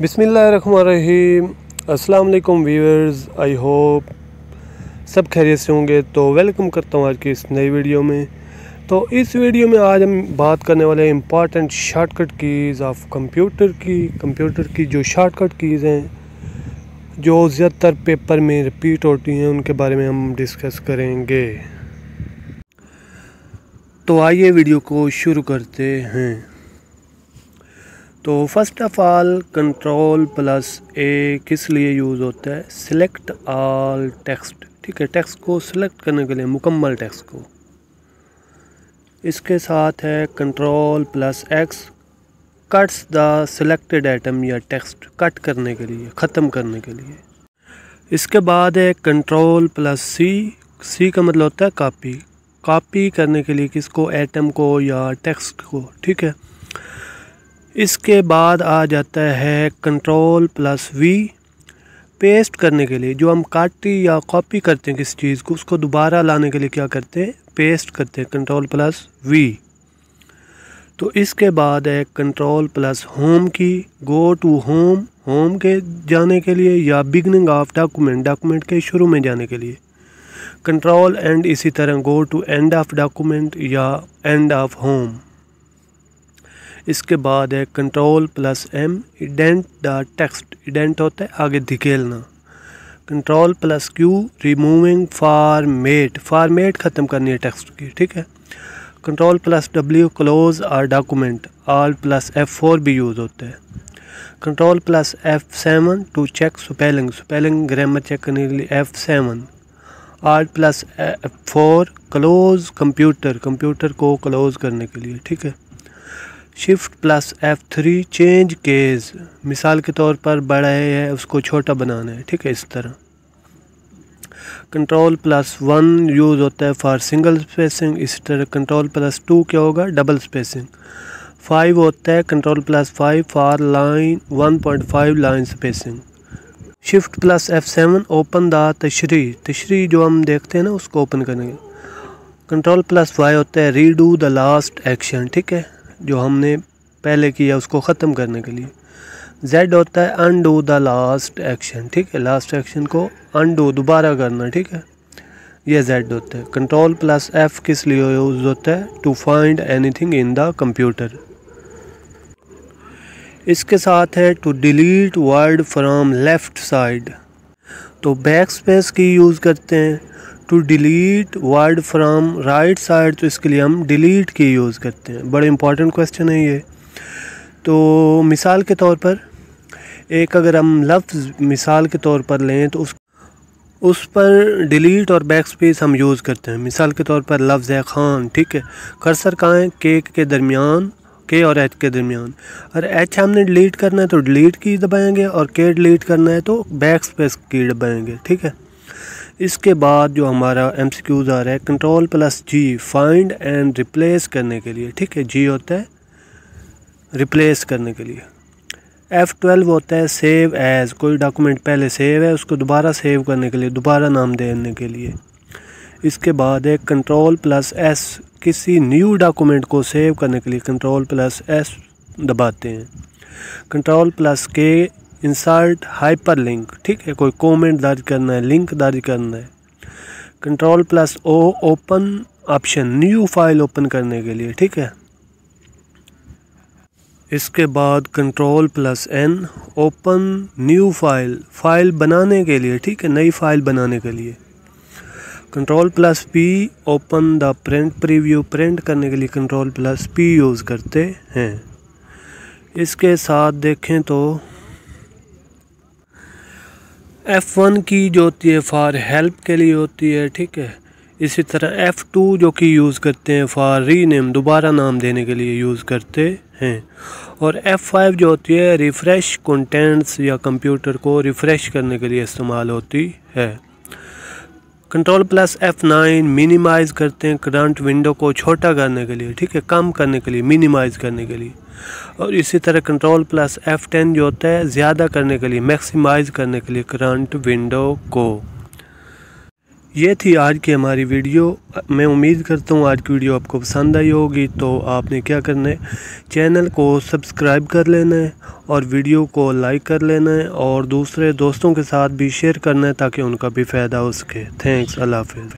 बिसमीम अस्सलाम viewers I hope सब खैरियत से होंगे तो वेलकम करता हूँ आज की इस नई वीडियो में तो इस वीडियो में आज हम बात करने वाले हैं important shortcut keys of computer की कंप्यूटर की जो शॉर्टकट कीज़ हैं जो ज़्यादातर पेपर में रिपीट होती हैं उनके बारे में हम डिस्कस करेंगे तो आइए वीडियो को शुरू करते हैं तो first of all control plus A किस लिए यूज़ होता है सिलेक्ट ऑल टेक्स्ट ठीक है टेक्स्ट को सिलेक्ट करने के लिए मुकम्मल टेक्स्ट को इसके साथ है control plus X cuts the selected item या टेक्स्ट कट करने के लिए ख़त्म करने के लिए इसके बाद है कंट्रोल प्लस सी सी का मतलब होता है कापी कापी करने के लिए किसको आइटम को या टेक्स्ट को ठीक है इसके बाद आ जाता है कंट्रोल प्लस वी पेस्ट करने के लिए जो हम काटी या कॉपी करते हैं किसी चीज़ को उसको दोबारा लाने के लिए क्या करते हैं पेस्ट करते हैं कंट्रोल प्लस वी तो इसके बाद है कंट्रोल प्लस होम की गो टू होम होम के जाने के लिए या बिगनिंग ऑफ डॉक्यूमेंट डॉक्यूमेंट के शुरू में जाने के लिए कंट्रोल एंड इसी तरह go to end of document या एंड ऑफ होम इसके बाद है control plus M indent the text indent होता है आगे धकेलना control plus Q removing format format ख़त्म करनी है टेक्स्ट की ठीक है control plus W close or document or plus F four भी यूज़ होते हैं control plus F seven to check spelling spelling grammar check करने के लिए F seven are plus F four close computer computer को क्लोज़ करने के लिए ठीक है shift plus F three change case मिसाल के तौर पर बड़ा है उसको छोटा बनाना है ठीक है इस तरह कंट्रोल प्लस वन यूज़ होता है फॉर सिंगल स्पेसिंग इस तरह कंट्रोल प्लस टू क्या होगा डबल स्पेसिंग फाइव होता है control plus five for line one point five line spacing shift plus F seven open the thesaurus thesaurus जो हम देखते हैं ना उसको ओपन करेंगे कंट्रोल प्लस वाई होता है रीडू द लास्ट एक्शन ठीक है जो हमने पहले किया उसको ख़त्म करने के लिए जेड होता है अनडू द लास्ट एक्शन ठीक है लास्ट एक्शन को अनडू दोबारा करना ठीक है ये जेड होता है कंट्रोल प्लस एफ किस लिए यूज़ होता है to find anything in the computer इसके साथ है to delete word from left side तो बैक स्पेस की यूज़ करते हैं to delete word from right side तो इसके लिए हम डिलीट की यूज़ करते हैं बड़े इंपॉर्टेंट क्वेश्चन है ये तो मिसाल के तौर पर एक अगर हम लफ्ज़ मिसाल के तौर पर लें तो उस उस पर डिलीट और बैक स्पेस हम यूज़ करते हैं मिसाल के तौर पर लफ्ज़ है खान ठीक है कर्सर कहाँ है केक के दरमियान के और एच के दरमियान और एच हमने डिलीट करना है तो डिलीट की दबाएंगे और के डिलीट करना है तो बैक स्पेस की दबाएंगे ठीक है इसके बाद जो हमारा एम सी क्यूज़ आ रहा है control plus G find and replace करने के लिए ठीक है जी होता है रिप्लेस करने के लिए एफ़ ट्वेल्व होता है सेव एज़ कोई डॉक्यूमेंट पहले सेव है उसको दोबारा सेव करने के लिए दोबारा नाम देने के लिए इसके बाद है कंट्रोल प्लस एस किसी न्यू डॉक्यूमेंट को सेव करने के लिए कंट्रोल प्लस एस दबाते हैं control plus K insert hyperlink ठीक है कोई कमेंट दर्ज करना है लिंक दर्ज करना है control plus O open option new file ओपन करने के लिए ठीक है इसके बाद control plus N open new file file बनाने के लिए ठीक है नई फाइल बनाने के लिए control plus P open the print preview print करने के लिए कंट्रोल प्लस पी यूज़ करते हैं इसके साथ देखें तो एफ़ वन की जो होती है फ़ार हेल्प के लिए होती है ठीक है इसी तरह एफ़ टू जो कि यूज़ करते हैं फ़ार री नेम दोबारा नाम देने के लिए यूज़ करते हैं और एफ़ फाइव जो होती है रिफ़्रेश कंटेंट्स या कंप्यूटर को रिफ़्रेश करने के लिए इस्तेमाल होती है control plus F nine minimize करते हैं करंट विंडो को छोटा करने के लिए ठीक है कम करने के लिए मिनिमाइज़ करने के लिए और इसी तरह कंट्रोल प्लस एफ़ टेन जो होता है ज़्यादा करने के लिए मैक्सिमाइज़ करने के लिए करंट विंडो को ये थी आज की हमारी वीडियो मैं उम्मीद करता हूँ आज की वीडियो आपको पसंद आई होगी तो आपने क्या करना है चैनल को सब्सक्राइब कर लेना है और वीडियो को लाइक कर लेना है और दूसरे दोस्तों के साथ भी शेयर करना है ताकि उनका भी फ़ायदा हो सके थैंक्स अल्लाह हाफिज़